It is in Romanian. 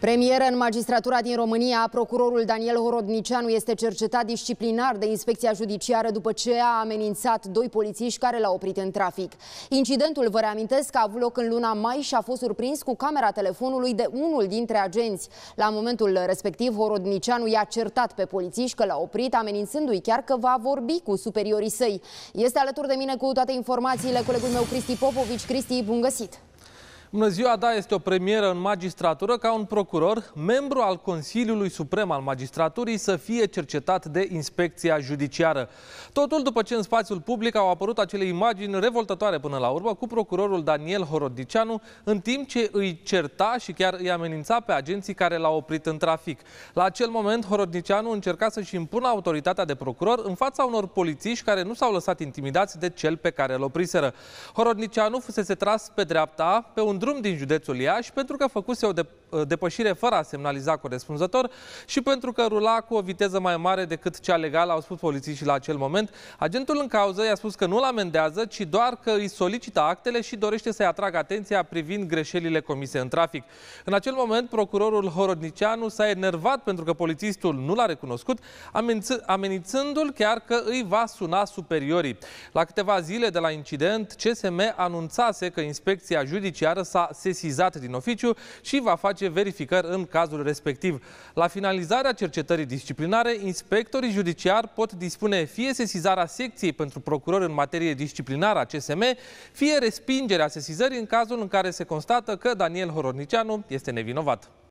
Premieră în magistratura din România, procurorul Daniel Horodnicianu este cercetat disciplinar de inspecția judiciară după ce a amenințat doi polițiști care l-au oprit în trafic. Incidentul, vă reamintesc, a avut loc în luna mai și a fost surprins cu camera telefonului de unul dintre agenți. La momentul respectiv, Horodnicianu i-a certat pe polițiști că l-a oprit, amenințându-i chiar că va vorbi cu superiorii săi. Este alături de mine cu toate informațiile colegul meu Cristi Popovici. Cristi, bun găsit! Bună ziua, da, este o premieră în magistratură ca un procuror, membru al Consiliului Suprem al Magistraturii, să fie cercetat de inspecția judiciară. Totul după ce în spațiul public au apărut acele imagini revoltătoare până la urmă cu procurorul Daniel Horodicianu, în timp ce îi certa și chiar îi amenința pe agenții care l-au oprit în trafic. La acel moment, Horodicianu încerca să-și impună autoritatea de procuror în fața unor polițiști care nu s-au lăsat intimidați de cel pe care îl opriseră. Horodicianu fusese tras pe dreapta pe un drum din județul Iași pentru că făcuse o de Uh, depășire fără a semnaliza corespunzător și pentru că rula cu o viteză mai mare decât cea legală, au spus polițiștii la acel moment. Agentul în cauză i-a spus că nu-l amendează, ci doar că îi solicită actele și dorește să-i atragă atenția privind greșelile comise în trafic. În acel moment, procurorul Horodnicianu s-a enervat pentru că polițistul nu l-a recunoscut, amenințându-l chiar că îi va suna superiorii. La câteva zile de la incident, CSM anunțase că inspecția judiciară s-a sesizat din oficiu și va face face verificări în cazul respectiv. La finalizarea cercetării disciplinare, inspectorii judiciari pot dispune fie sesizarea secției pentru procurori în materie disciplinară a CSM, fie respingerea sesizării în cazul în care se constată că Daniel Horornicianu este nevinovat.